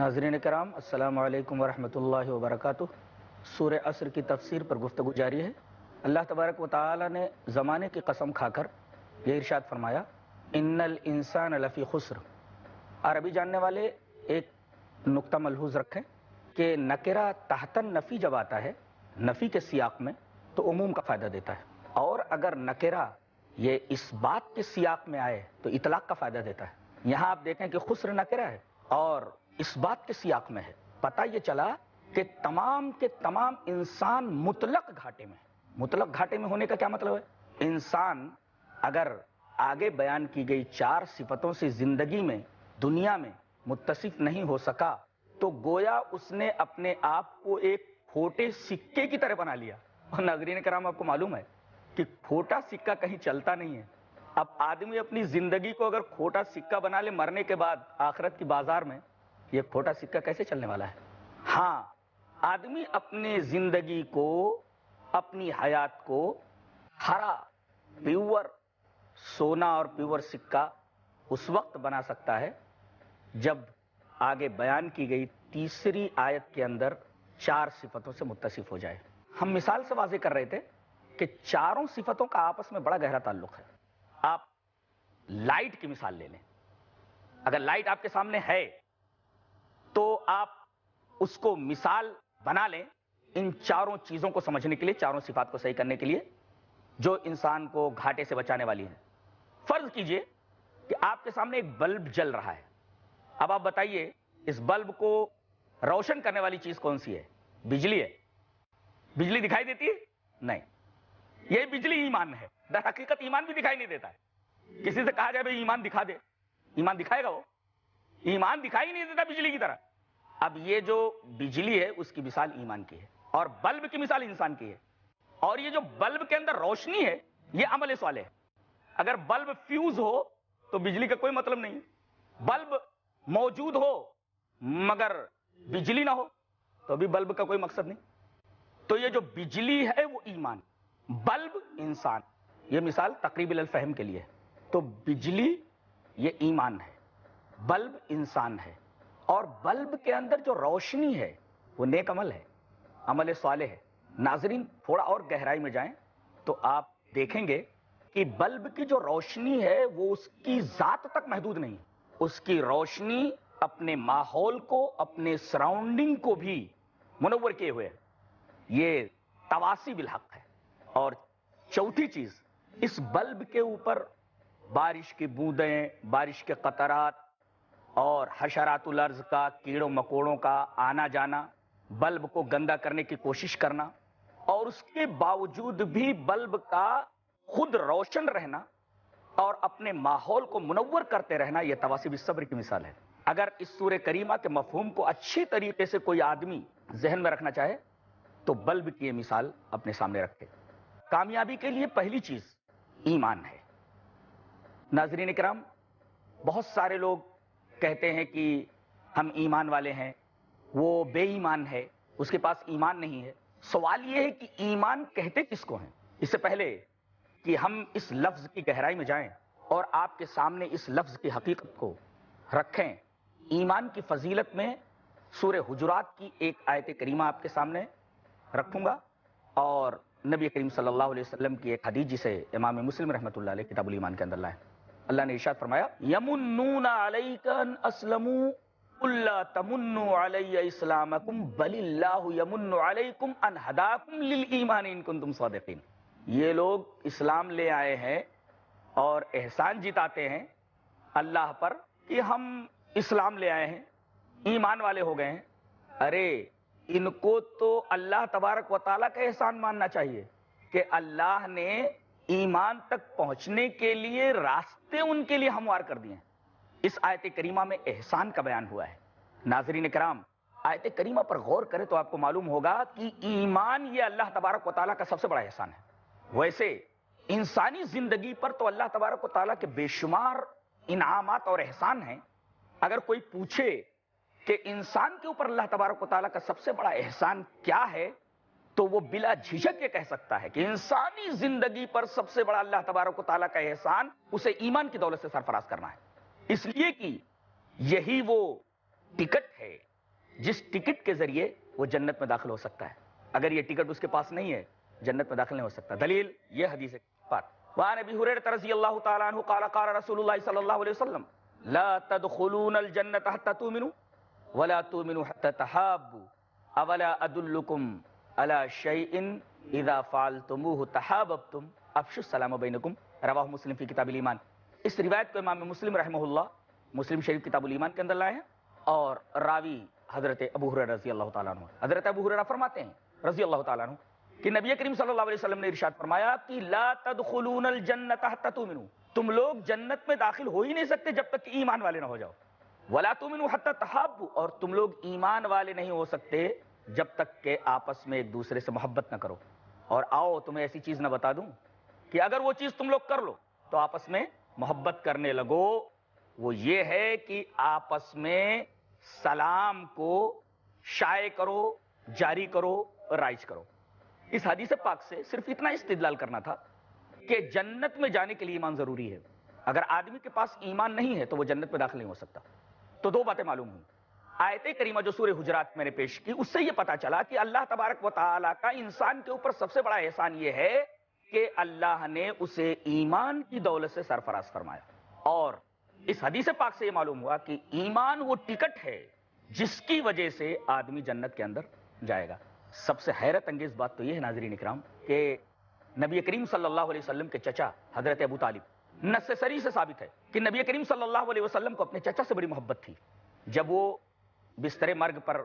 ناظرین کرام السلام علیکم ورحمۃ اللہ وبرکاتہ سور عصر کی تفسیر پر گفتگو جاری ہے اللہ تبارک و تعالی نے زمانے کی قسم کھا کر یہ ارشاد فرمایا ان الانسان لفی خسر عربی جاننے والے ایک نقطہ ملحوظ رکھیں کہ نکرہ تحت نفی جب آتا ہے نفی کے سیاق میں تو عموم کا فائدہ دیتا ہے اور اگر نکرہ یہ اس بات کے سیاق میں آئے تو اطلاق کا فائدہ دیتا ہے یہاں آپ دیکھیں کہ خسر نکرہ ہے اور اس بات کے سیاق میں ہے پتہ یہ چلا کہ تمام کے تمام انسان مطلق گھاٹے میں مطلق گھاٹے میں ہونے کا کیا مطلب ہے انسان اگر آگے بیان کی گئی چار صفتوں سے زندگی میں دنیا میں متصف نہیں ہو سکا تو گویا اس نے اپنے آپ کو ایک کھوٹے سکے کی طرح بنا لیا اور ناظرین کرام آپ کو معلوم ہے کہ کھوٹا سکہ کہیں چلتا نہیں ہے اب آدمی اپنی زندگی کو اگر کھوٹا سکہ بنا لے مرنے کے بعد آخرت کی بازار میں یہ کھوٹا سکہ کیسے چلنے والا ہے ہاں آدمی اپنے زندگی کو اپنی حیات کو ہرا پیور سونا اور پیور سکہ اس وقت بنا سکتا ہے جب آگے بیان کی گئی تیسری آیت کے اندر چار صفتوں سے متصف ہو جائے ہم مثال سے واضح کر رہے تھے کہ چاروں صفتوں کا آپس میں بڑا گہرا تعلق ہے آپ لائٹ کی مثال لے لیں اگر لائٹ آپ کے سامنے ہے تو آپ اس کو مثال بنا لیں ان چاروں چیزوں کو سمجھنے کے لیے چاروں صفات کو صحیح کرنے کے لیے جو انسان کو گھاٹے سے بچانے والی ہیں فرض کیجئے کہ آپ کے سامنے ایک بلب جل رہا ہے اب آپ بتائیے اس بلب کو روشن کرنے والی چیز کون سی ہے بجلی ہے بجلی دکھائی دیتی ہے نہیں یہ بجلی ایمان ہے در حقیقت ایمان بھی دکھائی نہیں دیتا ہے کسی سے کہا جائے بھائی ایمان دکھا دے ایمان دکھائے گا وہ ایمان دکھائی نہیں دیتا بجلی کی طرح اب یہ جو بجلی ہے اس کی مثال ایمان کی ہے اور بلب کی مثال انسان کی ہے اور یہ جو بلب کے اندر روشنی ہے یہ عمل سوال ہے اگر بلب فیوز ہو تو بجلی کا کوئی مطلب نہیں بلب موجود ہو مگر بجلی نہ ہو تو بھی بلب کا کوئی مقصد نہیں تو یہ جو بجلی ہے وہ ایمان بلب انسان یہ مثال تقریب الفہم کے لیے تو بجلی یہ ایمان ہے بلب انسان ہے اور بلب کے اندر جو روشنی ہے وہ نیک عمل ہے عمل صالح ہے ناظرین تھوڑا اور گہرائی میں جائیں تو آپ دیکھیں گے کہ بلب کی جو روشنی ہے وہ اس کی ذات تک محدود نہیں اس کی روشنی اپنے ماحول کو اپنے سراؤنڈنگ کو بھی منور کیے ہوئے یہ تواسی بالحق ہے اور چوتھی چیز اس بلب کے اوپر بارش کی بوندیں بارش کے قطرات اور حشرات الارض کا کیڑوں مکوڑوں کا آنا جانا بلب کو گندا کرنے کی کوشش کرنا اور اس کے باوجود بھی بلب کا خود روشن رہنا اور اپنے ماحول کو منور کرتے رہنا یہ تواسب صبر کی مثال ہے اگر اس سور کریمہ کے مفہوم کو اچھی طریقے سے کوئی آدمی ذہن میں رکھنا چاہے تو بلب کی یہ مثال اپنے سامنے رکھے کامیابی کے لیے پہلی چیز ایمان ہے ناظرین کرام بہت سارے لوگ کہتے ہیں کہ ہم ایمان والے ہیں وہ بے ایمان ہے اس کے پاس ایمان نہیں ہے سوال یہ ہے کہ ایمان کہتے کس کو ہیں اس سے پہلے کہ ہم اس لفظ کی گہرائی میں جائیں اور آپ کے سامنے اس لفظ کی حقیقت کو رکھیں ایمان کی فضیلت میں سورہ حجرات کی ایک آیت کریمہ آپ کے سامنے رکھوں گا اور نبی کریم صلی اللہ علیہ وسلم کی ایک حدیث جسے امام مسلم رحمۃ اللہ علیہ کتاب الایمان کے اندر لائیں اللہ نے ارشاد فرمایا یمنون علیک ان اسلموا اللہ تمن علی اسلامکم بل اللہ یمن علیکم ان ہداکم للایمان ان کنتم صادقین یہ لوگ اسلام لے آئے ہیں اور احسان جتاتے ہیں اللہ پر کہ ہم اسلام لے آئے ہیں ایمان والے ہو گئے ہیں ارے ان کو تو اللہ تبارک و تعالیٰ کا احسان ماننا چاہیے کہ اللہ نے ایمان تک پہنچنے کے لیے راستے ان کے لیے ہموار کر دیے اس آیت کریمہ میں احسان کا بیان ہوا ہے ناظرین کرام آیت کریمہ پر غور کرے تو آپ کو معلوم ہوگا کہ ایمان یہ اللہ تبارک و تعالیٰ کا سب سے بڑا احسان ہے ویسے انسانی زندگی پر تو اللہ تبارک و تعالیٰ کے بے شمار انعامات اور احسان ہیں اگر کوئی پوچھے کہ انسان کے اوپر اللہ تبارک و تعالیٰ کا سب سے بڑا احسان کیا ہے تو وہ بلا جھجک یہ کہہ سکتا ہے کہ انسانی زندگی پر سب سے بڑا اللہ تبارک و تعالیٰ کا احسان اسے ایمان کی دولت سے سرفراز کرنا ہے اس لیے کہ یہی وہ ٹکٹ ہے جس ٹکٹ کے ذریعے وہ جنت میں داخل ہو سکتا ہے اگر یہ ٹکٹ اس کے پاس نہیں ہے جنت میں داخل نہیں ہو سکتا دلیل یہ حدیث پاک وہاں ابی حریرت رضی اللہ تعالیٰ عنہ قال قال رسول اللہ صلی اللہ علیہ وسلم لا تدخلون الجنت حتى تؤمنوا ولا تؤمنوا حتى تحابوا اولا ادلکم اللہ شعین اذا فعلتموه تحاببتم افش السلام بینکم رواہ مسلم فی کتاب الایمان اس روایت کو امام مسلم رحمہ اللہ مسلم شریف کتاب الایمان کے اندر لائے ہیں اور راوی حضرت ابو حریرہ رضی اللہ تعالیٰ عنہ حضرت ابو حرا فرماتے ہیں رضی اللہ تعالیٰ عنہ کہ نبی کریم صلی اللہ علیہ وسلم نے ارشاد فرمایا کہ لا تدخلون الجنت حتى تؤمنوا تم لوگ جنت میں داخل ہو ہی نہیں سکتے جب تک کہ ایمان والے نہ ہو جاؤ ولا تؤمنوا حتى تحابوا اور تم لوگ ایمان والے نہیں ہو سکتے جب تک کہ آپس میں ایک دوسرے سے محبت نہ کرو اور آؤ تمہیں ایسی چیز نہ بتا دوں کہ اگر وہ چیز تم لوگ کر لو تو آپس میں محبت کرنے لگو وہ یہ ہے کہ آپس میں سلام کو شائع کرو جاری کرو رائج کرو اس حدیث پاک سے صرف اتنا استدلال کرنا تھا کہ جنت میں جانے کے لیے ایمان ضروری ہے اگر آدمی کے پاس ایمان نہیں ہے تو وہ جنت میں داخل نہیں ہو سکتا تو دو باتیں معلوم ہوں آیت کریمہ جو سورہ حجرات میں نے پیش کی اس سے یہ پتا چلا کہ اللہ تبارک و تعالیٰ کا انسان کے اوپر سب سے بڑا احسان یہ ہے کہ اللہ نے اسے ایمان کی دولت سے سرفراز فرمایا اور اس حدیث پاک سے یہ معلوم ہوا کہ ایمان وہ ٹکٹ ہے جس کی وجہ سے آدمی جنت کے اندر جائے گا سب سے حیرت انگیز بات تو یہ ہے ناظرین اکرام کہ نبی کریم صلی اللہ علیہ وسلم کے چچا حضرت ابو طالب نسری سے ثابت ہے کہ نبی کریم صلی اللہ علیہ وسلم کو اپنے چچا سے بڑی محبت تھی جب وہ بستر مرگ پر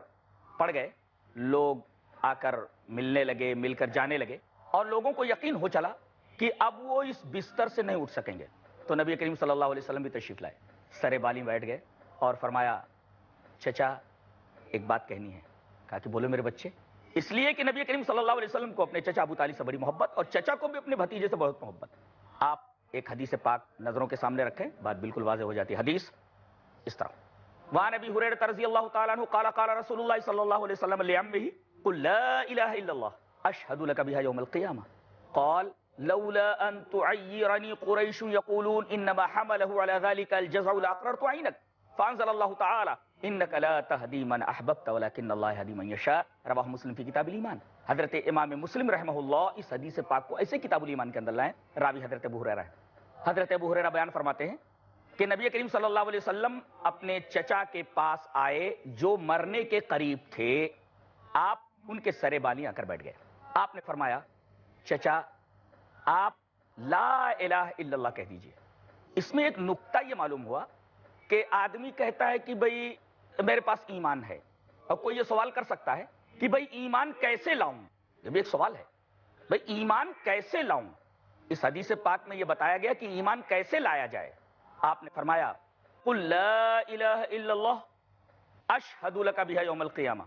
پڑ گئے لوگ آ کر ملنے لگے مل کر جانے لگے اور لوگوں کو یقین ہو چلا کہ اب وہ اس بستر سے نہیں اٹھ سکیں گے تو نبی کریم صلی اللہ علیہ وسلم بھی تشریف لائے سرے بالی بیٹھ گئے اور فرمایا چچا ایک بات کہنی ہے کہا کہ بولو میرے بچے اس لیے کہ نبی کریم صلی اللہ علیہ وسلم کو اپنے چچا ابو تعلی سے بڑی محبت اور چچا کو بھی اپنے بھتیجے سے بہت محبت آپ ایک حدیث پاک نظروں کے سامنے رکھیں بات بالکل واضح ہو جاتی ہے حدیث اس طرح وعن ابي هريره رضي الله تعالى عنه قال قال رسول الله صلى الله عليه وسلم لعمه قل لا اله الا الله اشهد لك بها يوم القيامه قال لولا ان تعيرني قريش يقولون انما حمله على ذلك الجزع لاقررت عينك فانزل الله تعالى انك لا تهدي من احببت ولكن الله يهدي من يشاء رواه مسلم في كتاب الايمان حضرت امام مسلم رحمه الله اس حدیث پاک کو ایسے کتاب الایمان کے اندر لائے راوی حضرت ابو ہریرہ حضرت ابو ہریرہ بیان فرماتے ہیں کہ نبی کریم صلی اللہ علیہ وسلم اپنے چچا کے پاس آئے جو مرنے کے قریب تھے آپ ان کے سرے بانی آ کر بیٹھ گئے آپ نے فرمایا چچا آپ لا الہ الا اللہ کہہ دیجئے اس میں ایک نقطہ یہ معلوم ہوا کہ آدمی کہتا ہے کہ بھائی میرے پاس ایمان ہے اور کوئی یہ سوال کر سکتا ہے کہ بھائی ایمان کیسے لاؤں یہ بھی ایک سوال ہے بھائی ایمان کیسے لاؤں اس حدیث پاک میں یہ بتایا گیا کہ ایمان کیسے لایا جائے آپ نے فرمایا قل لا الہ الا اللہ اشہد لکا بیہ یوم القیامہ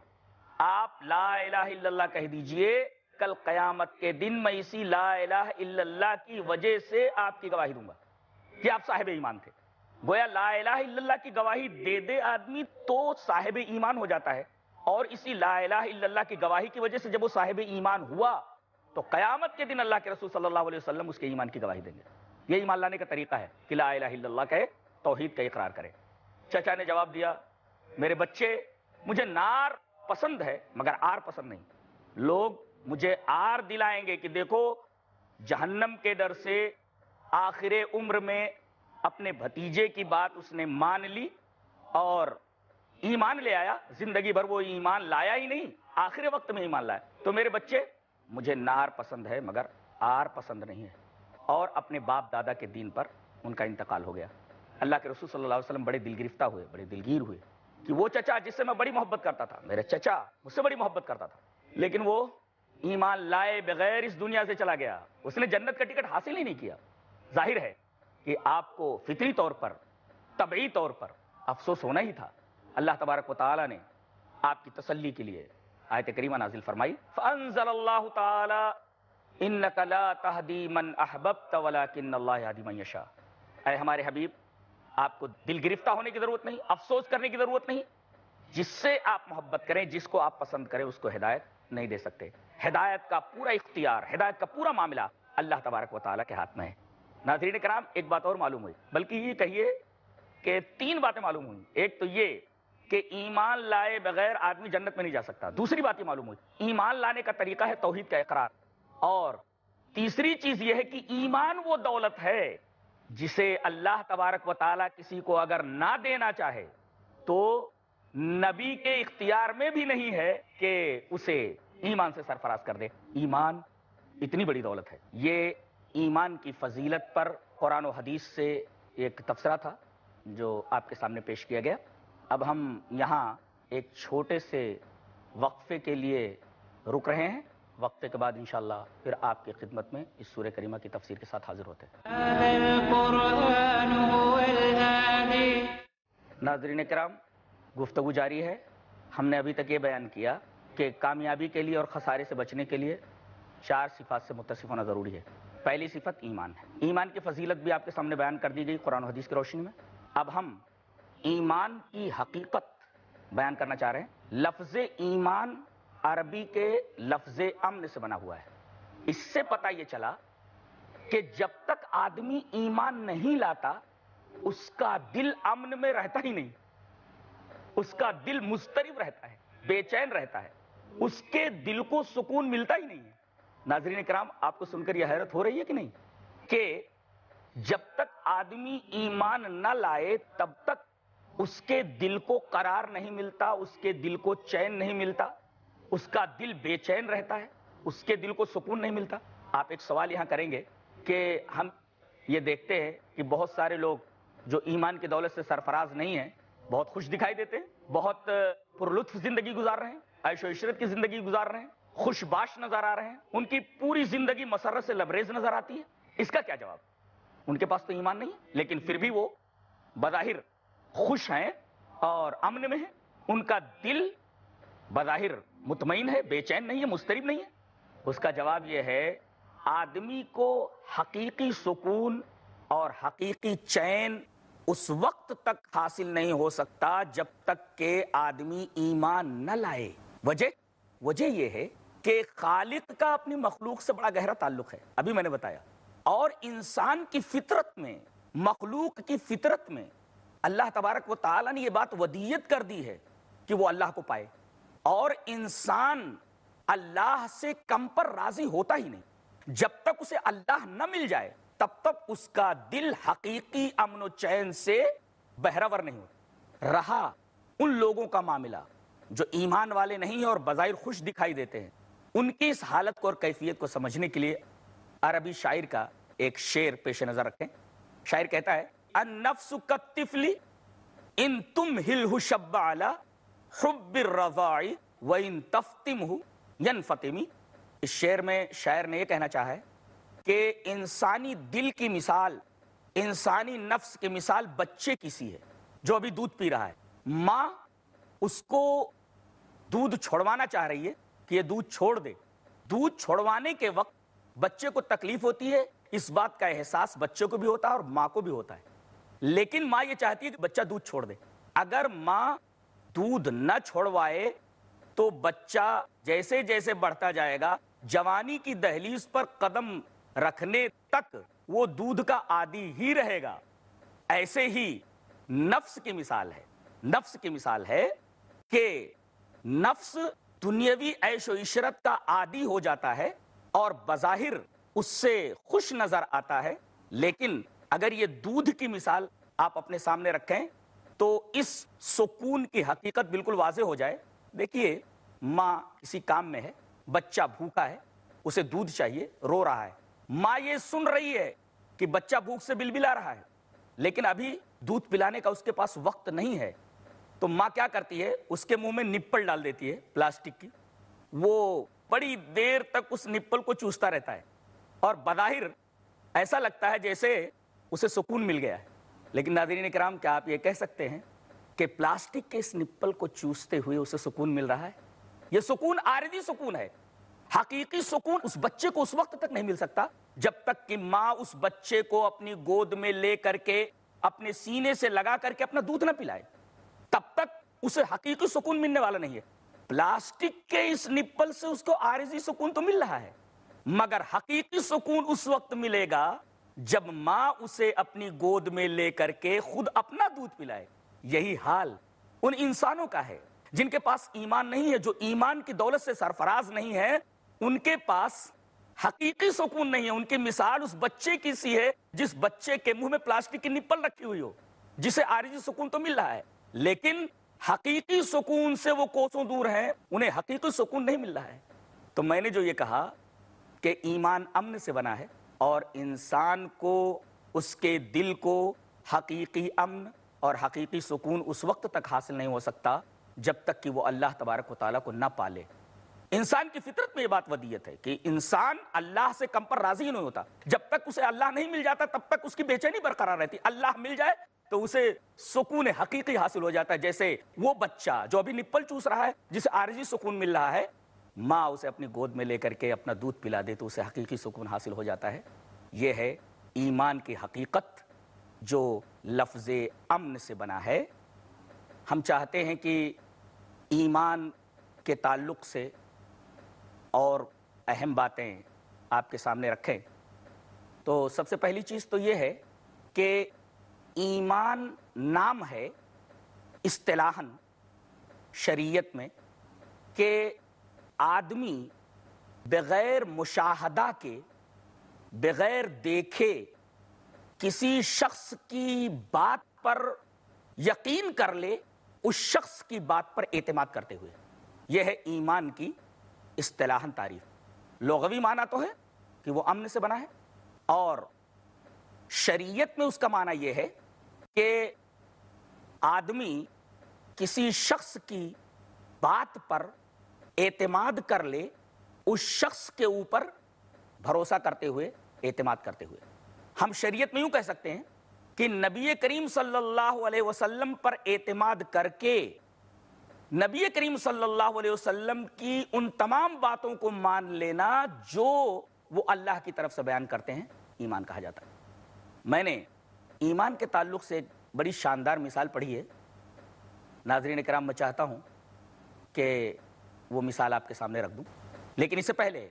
آپ لا الہ الا اللہ کہہ دیجئے کل قیامت کے دن میں اسی لا الہ الا اللہ کی وجہ سے آپ کی گواہی دوں گا کہ آپ صاحب ایمان تھے گویا لا الہ الا اللہ کی گواہی دے دے آدمی تو صاحب ایمان ہو جاتا ہے اور اسی لا الہ الا اللہ کی گواہی کی وجہ سے جب وہ صاحب ایمان ہوا تو قیامت کے دن اللہ کے رسول صلی اللہ علیہ وسلم اس کے ایمان کی گواہی دیں گے یہ ایمان لانے کا طریقہ ہے کہ لا الہ الا اللہ کہے توحید کا اقرار کرے چچا نے جواب دیا میرے بچے مجھے نار پسند ہے مگر آر پسند نہیں لوگ مجھے آر دلائیں گے کہ دیکھو جہنم کے ڈر سے آخر عمر میں اپنے بھتیجے کی بات اس نے مان لی اور ایمان لے آیا زندگی بھر وہ ایمان لایا ہی نہیں آخر وقت میں ایمان لایا تو میرے بچے مجھے نار پسند ہے مگر آر پسند نہیں ہے اور اپنے باپ دادا کے دین پر ان کا انتقال ہو گیا اللہ کے رسول صلی اللہ علیہ وسلم بڑے دل گرفتہ ہوئے بڑے دلگیر ہوئے کہ وہ چچا جس سے میں بڑی محبت کرتا تھا میرے چچا مجھ سے بڑی محبت کرتا تھا لیکن وہ ایمان لائے بغیر اس دنیا سے چلا گیا اس نے جنت کا ٹکٹ حاصل ہی نہیں کیا ظاہر ہے کہ آپ کو فطری طور پر طبعی طور پر افسوس ہونا ہی تھا اللہ تبارک و تعالیٰ نے آپ کی تسلی کے لیے آیت کریمہ نازل فرمائی فَأَنزَلَ اللَّهُ تَعَالَى نہدیمن من اللہ اے ہمارے حبیب آپ کو دل گرفتہ ہونے کی ضرورت نہیں افسوس کرنے کی ضرورت نہیں جس سے آپ محبت کریں جس کو آپ پسند کریں اس کو ہدایت نہیں دے سکتے ہدایت کا پورا اختیار ہدایت کا پورا معاملہ اللہ تبارک و تعالیٰ کے ہاتھ میں ہے ناظرین کرام ایک بات اور معلوم ہوئی بلکہ یہ کہیے کہ تین باتیں معلوم ہوئی ایک تو یہ کہ ایمان لائے بغیر آدمی جنت میں نہیں جا سکتا دوسری بات یہ معلوم ہوئی ایمان لانے کا طریقہ ہے توحید کا اقرار اور تیسری چیز یہ ہے کہ ایمان وہ دولت ہے جسے اللہ تبارک و تعالیٰ کسی کو اگر نہ دینا چاہے تو نبی کے اختیار میں بھی نہیں ہے کہ اسے ایمان سے سرفراز کر دے ایمان اتنی بڑی دولت ہے یہ ایمان کی فضیلت پر قرآن و حدیث سے ایک تبصرہ تھا جو آپ کے سامنے پیش کیا گیا اب ہم یہاں ایک چھوٹے سے وقفے کے لیے رک رہے ہیں وقت کے بعد انشاءاللہ پھر آپ کی خدمت میں اس سور کریمہ کی تفسیر کے ساتھ حاضر ہوتے ناظرین کرام گفتگو جاری ہے ہم نے ابھی تک یہ بیان کیا کہ کامیابی کے لیے اور خسارے سے بچنے کے لیے چار صفات سے متصف ہونا ضروری ہے پہلی صفت ایمان ہے ایمان کی فضیلت بھی آپ کے سامنے بیان کر دی گئی قرآن و حدیث کی روشنی میں اب ہم ایمان کی حقیقت بیان کرنا چاہ رہے ہیں لفظ ایمان عربی کے لفظ امن سے بنا ہوا ہے اس سے پتا یہ چلا کہ جب تک آدمی ایمان نہیں لاتا اس کا دل امن میں رہتا ہی نہیں اس کا دل مسترب رہتا ہے بے چین رہتا ہے اس کے دل کو سکون ملتا ہی نہیں ناظرین کرام آپ کو سن کر یہ حیرت ہو رہی ہے کہ نہیں کہ جب تک آدمی ایمان نہ لائے تب تک اس کے دل کو قرار نہیں ملتا اس کے دل کو چین نہیں ملتا اس کا دل بے چین رہتا ہے اس کے دل کو سکون نہیں ملتا آپ ایک سوال یہاں کریں گے کہ ہم یہ دیکھتے ہیں کہ بہت سارے لوگ جو ایمان کے دولت سے سرفراز نہیں ہیں بہت خوش دکھائی دیتے ہیں بہت پر لطف زندگی گزار رہے ہیں عائش و عشرت کی زندگی گزار رہے ہیں خوش باش نظر آ رہے ہیں ان کی پوری زندگی مسرت سے لبریز نظر آتی ہے اس کا کیا جواب ان کے پاس تو ایمان نہیں لیکن پھر بھی وہ بظاہر خوش ہیں اور امن میں ہیں ان کا دل بظاہر مطمئن ہے بے چین نہیں ہے مسترب نہیں ہے اس کا جواب یہ ہے آدمی کو حقیقی سکون اور حقیقی چین اس وقت تک حاصل نہیں ہو سکتا جب تک کہ آدمی ایمان نہ لائے وجہ وجہ یہ ہے کہ خالق کا اپنی مخلوق سے بڑا گہرا تعلق ہے ابھی میں نے بتایا اور انسان کی فطرت میں مخلوق کی فطرت میں اللہ تبارک و تعالیٰ نے یہ بات ودیت کر دی ہے کہ وہ اللہ کو پائے اور انسان اللہ سے کم پر راضی ہوتا ہی نہیں جب تک اسے اللہ نہ مل جائے تب تک اس کا دل حقیقی امن و چین سے بہرور نہیں ہوتا رہا ان لوگوں کا معاملہ جو ایمان والے نہیں اور بظاہر خوش دکھائی دیتے ہیں ان کی اس حالت کو اور کیفیت کو سمجھنے کے لیے عربی شاعر کا ایک شعر پیش نظر رکھیں شاعر کہتا ہے حب وَإِن تَفْتِمْهُ مین فَتِمِ اس شعر میں شاعر نے یہ کہنا چاہا ہے کہ انسانی دل کی مثال انسانی نفس کی مثال بچے کی سی ہے جو ابھی دودھ پی رہا ہے ماں اس کو دودھ چھوڑوانا چاہ رہی ہے کہ یہ دودھ چھوڑ دے دودھ چھوڑوانے کے وقت بچے کو تکلیف ہوتی ہے اس بات کا احساس بچے کو بھی ہوتا ہے اور ماں کو بھی ہوتا ہے لیکن ماں یہ چاہتی ہے کہ بچہ دودھ چھوڑ دے اگر ماں دودھ نہ چھوڑوائے تو بچہ جیسے جیسے بڑھتا جائے گا جوانی کی دہلیز پر قدم رکھنے تک وہ دودھ کا عادی ہی رہے گا ایسے ہی نفس کی مثال ہے نفس کی مثال ہے کہ نفس دنیاوی عیش و عشرت کا عادی ہو جاتا ہے اور بظاہر اس سے خوش نظر آتا ہے لیکن اگر یہ دودھ کی مثال آپ اپنے سامنے رکھیں تو اس سکون کی حقیقت بالکل واضح ہو جائے دیکھیے ماں کسی کام میں ہے بچہ بھوکا ہے اسے دودھ چاہیے رو رہا ہے ماں یہ سن رہی ہے کہ بچہ بھوک سے بل بلا رہا ہے لیکن ابھی دودھ پلانے کا اس کے پاس وقت نہیں ہے تو ماں کیا کرتی ہے اس کے منہ میں نپل ڈال دیتی ہے پلاسٹک کی وہ بڑی دیر تک اس نپل کو چوستا رہتا ہے اور بظاہر ایسا لگتا ہے جیسے اسے سکون مل گیا ہے لیکن ناظرین کرام کیا آپ یہ کہہ سکتے ہیں کہ پلاسٹک کے اس نپل کو چوستے ہوئے اسے سکون مل رہا ہے یہ سکون سکون ہے حقیقی سکون اس بچے کو اپنی گود میں لے کر کے اپنے سینے سے لگا کر کے اپنا دودھ نہ پلائے تب تک اسے حقیقی سکون ملنے والا نہیں ہے پلاسٹک کے اس نپل سے اس کو آرزی سکون تو مل رہا ہے مگر حقیقی سکون اس وقت ملے گا جب ماں اسے اپنی گود میں لے کر کے خود اپنا دودھ پلائے یہی حال ان انسانوں کا ہے جن کے پاس ایمان نہیں ہے جو ایمان کی دولت سے سرفراز نہیں ہے ان کے پاس حقیقی سکون نہیں ہے ان کی مثال اس بچے کی سی ہے جس بچے کے منہ میں پلاسٹک کی نپل رکھی ہوئی ہو جسے عارضی سکون تو مل رہا ہے لیکن حقیقی سکون سے وہ کوسوں دور ہیں انہیں حقیقی سکون نہیں مل رہا ہے تو میں نے جو یہ کہا کہ ایمان امن سے بنا ہے اور انسان کو اس کے دل کو حقیقی امن اور حقیقی سکون اس وقت تک حاصل نہیں ہو سکتا جب تک کہ وہ اللہ تبارک و تعالیٰ کو نہ پالے انسان کی فطرت میں یہ بات ودیت ہے کہ انسان اللہ سے کم پر راضی نہیں ہوتا جب تک اسے اللہ نہیں مل جاتا تب تک اس کی چینی برقرار رہتی اللہ مل جائے تو اسے سکون حقیقی حاصل ہو جاتا ہے جیسے وہ بچہ جو ابھی نپل چوس رہا ہے جسے عارضی سکون مل رہا ہے ماں اسے اپنی گود میں لے کر کے اپنا دودھ پلا دے تو اسے حقیقی سکون حاصل ہو جاتا ہے یہ ہے ایمان کی حقیقت جو لفظ امن سے بنا ہے ہم چاہتے ہیں کہ ایمان کے تعلق سے اور اہم باتیں آپ کے سامنے رکھیں تو سب سے پہلی چیز تو یہ ہے کہ ایمان نام ہے اصطلاحاً شریعت میں کہ آدمی بغیر مشاہدہ کے بغیر دیکھے کسی شخص کی بات پر یقین کر لے اس شخص کی بات پر اعتماد کرتے ہوئے یہ ہے ایمان کی اصطلاح تعریف لغوی معنی تو ہے کہ وہ امن سے بنا ہے اور شریعت میں اس کا معنی یہ ہے کہ آدمی کسی شخص کی بات پر اعتماد کر لے اس شخص کے اوپر بھروسہ کرتے ہوئے اعتماد کرتے ہوئے ہم شریعت میں یوں کہہ سکتے ہیں کہ نبی کریم صلی اللہ علیہ وسلم پر اعتماد کر کے نبی کریم صلی اللہ علیہ وسلم کی ان تمام باتوں کو مان لینا جو وہ اللہ کی طرف سے بیان کرتے ہیں ایمان کہا جاتا ہے میں نے ایمان کے تعلق سے بڑی شاندار مثال پڑھی ہے ناظرین کرام میں چاہتا ہوں کہ وہ مثال آپ کے سامنے رکھ دوں لیکن اس سے پہلے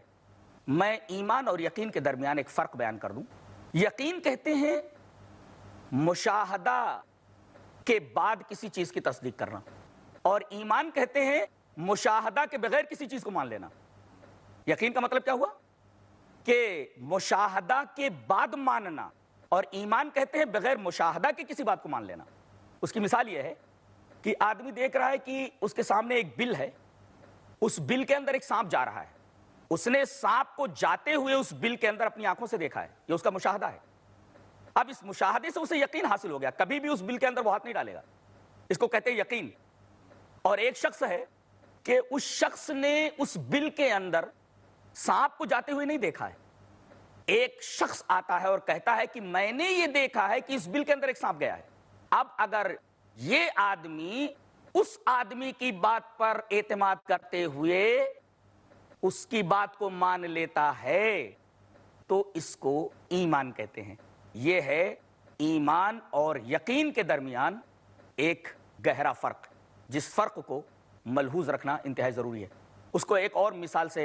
میں ایمان اور یقین کے درمیان ایک فرق بیان کر دوں یقین کہتے ہیں مشاہدہ کے بعد کسی چیز کی تصدیق کرنا اور ایمان کہتے ہیں مشاہدہ کے بغیر کسی چیز کو مان لینا یقین کا مطلب کیا ہوا کہ مشاہدہ کے بعد ماننا اور ایمان کہتے ہیں بغیر مشاہدہ کے کسی بات کو مان لینا اس کی مثال یہ ہے کہ آدمی دیکھ رہا ہے کہ اس کے سامنے ایک بل ہے اس بل کے اندر ایک سانپ جا رہا ہے اس نے سانپ کو جاتے ہوئے اس بل کے اندر اپنی آنکھوں سے دیکھا ہے یہ اس کا مشاہدہ ہے اب اس مشاہدے سے اسے یقین حاصل ہو گیا کبھی بھی اس بل کے اندر وہ ہاتھ نہیں ڈالے گا اس کو کہتے ہیں یقین اور ایک شخص ہے کہ اس شخص نے اس بل کے اندر سانپ کو جاتے ہوئے نہیں دیکھا ہے ایک شخص آتا ہے اور کہتا ہے کہ میں نے یہ دیکھا ہے کہ اس بل کے اندر ایک سانپ گیا ہے اب اگر یہ آدمی اس آدمی کی بات پر اعتماد کرتے ہوئے اس کی بات کو مان لیتا ہے تو اس کو ایمان کہتے ہیں یہ ہے ایمان اور یقین کے درمیان ایک گہرا فرق جس فرق کو ملحوظ رکھنا انتہائی ضروری ہے اس کو ایک اور مثال سے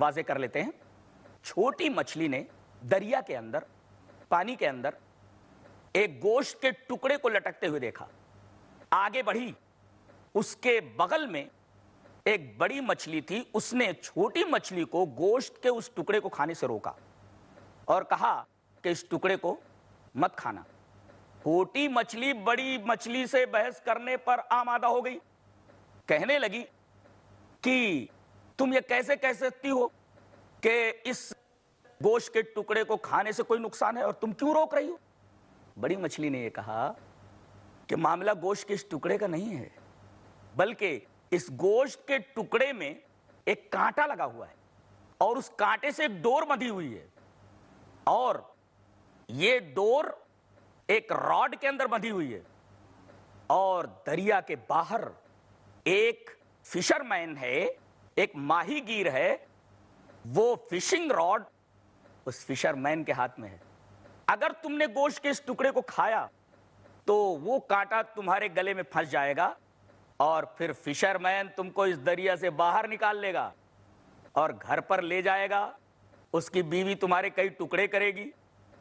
واضح کر لیتے ہیں چھوٹی مچھلی نے دریا کے اندر پانی کے اندر ایک گوشت کے ٹکڑے کو لٹکتے ہوئے دیکھا آگے بڑھی اس کے بغل میں ایک بڑی مچھلی تھی اس نے چھوٹی مچھلی کو گوشت کے اس ٹکڑے کو کھانے سے روکا اور کہا کہ اس ٹکڑے کو مت کھانا چھوٹی مچھلی بڑی مچھلی سے بحث کرنے پر آمادہ ہو گئی کہنے لگی کہ تم یہ کیسے کہہ سکتی ہو کہ اس گوشت کے ٹکڑے کو کھانے سے کوئی نقصان ہے اور تم کیوں روک رہی ہو بڑی مچھلی نے یہ کہا کہ معاملہ گوشت کے اس ٹکڑے کا نہیں ہے بلکہ اس گوشت کے ٹکڑے میں ایک کانٹا لگا ہوا ہے اور اس کانٹے سے ایک ڈور مدھی ہوئی ہے اور یہ ڈور ایک راڈ کے اندر مدھی ہوئی ہے اور دریا کے باہر ایک فشر مین ہے ایک ماہی گیر ہے وہ فشنگ راڈ اس فشر مین کے ہاتھ میں ہے اگر تم نے گوشت کے اس ٹکڑے کو کھایا تو وہ کانٹا تمہارے گلے میں پھنس جائے گا اور پھر فشر مین تم کو اس دریا سے باہر نکال لے گا اور گھر پر لے جائے گا اس کی بیوی تمہارے کئی ٹکڑے کرے گی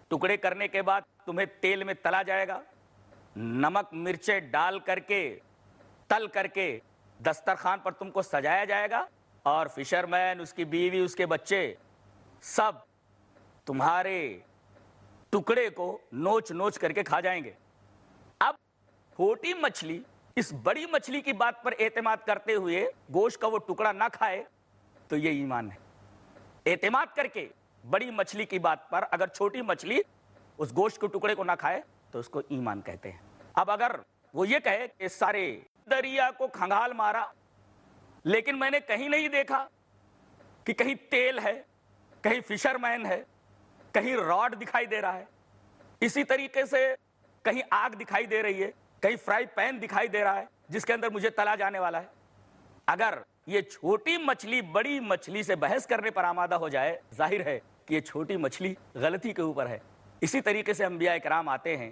ٹکڑے کرنے کے بعد تمہیں تیل میں تلا جائے گا نمک مرچیں ڈال کر کے تل کر کے دسترخوان پر تم کو سجایا جائے گا اور فشر مین اس کی بیوی اس کے بچے سب تمہارے ٹکڑے کو نوچ نوچ کر کے کھا جائیں گے اب چھوٹی مچھلی اس بڑی مچھلی کی بات پر اعتماد کرتے ہوئے گوشت کا وہ ٹکڑا نہ کھائے تو یہ ایمان ہے اعتماد کر کے بڑی مچھلی کی بات پر اگر چھوٹی مچھلی اس گوشت کے ٹکڑے کو نہ کھائے تو اس کو ایمان کہتے ہیں اب اگر وہ یہ کہے کہ سارے دریا کو کھنگال مارا لیکن میں نے کہیں نہیں دیکھا کہ کہیں تیل ہے کہیں فشر مین ہے کہیں راڈ دکھائی دے رہا ہے اسی طریقے سے کہیں آگ دکھائی دے رہی ہے کئی فرائی پین دکھائی دے رہا ہے جس کے اندر مجھے تلا جانے والا ہے اگر یہ چھوٹی مچھلی بڑی مچھلی سے بحث کرنے پر آمادہ ہو جائے ظاہر ہے کہ یہ چھوٹی مچھلی غلطی کے اوپر ہے اسی طریقے سے انبیاء اکرام کرام آتے ہیں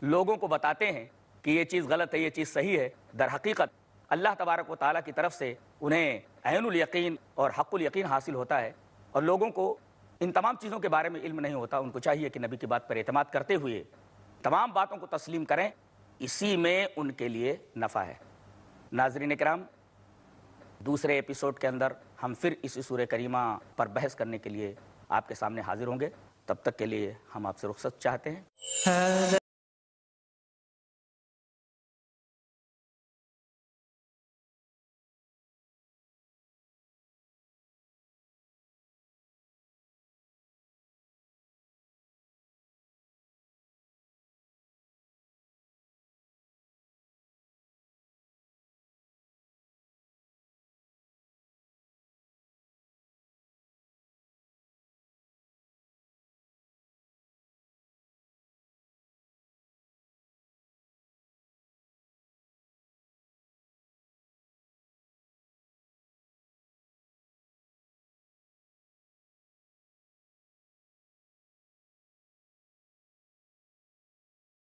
لوگوں کو بتاتے ہیں کہ یہ چیز غلط ہے یہ چیز صحیح ہے در حقیقت اللہ تبارک و تعالیٰ کی طرف سے انہیں عین الیقین اور حق الیقین حاصل ہوتا ہے اور لوگوں کو ان تمام چیزوں کے بارے میں علم نہیں ہوتا ان کو چاہیے کہ نبی کی بات پر اعتماد کرتے ہوئے تمام باتوں کو تسلیم کریں اسی میں ان کے لیے نفع ہے ناظرین کرام دوسرے ایپیسوڈ کے اندر ہم پھر اسی سورہ کریمہ پر بحث کرنے کے لیے آپ کے سامنے حاضر ہوں گے تب تک کے لیے ہم آپ سے رخصت چاہتے ہیں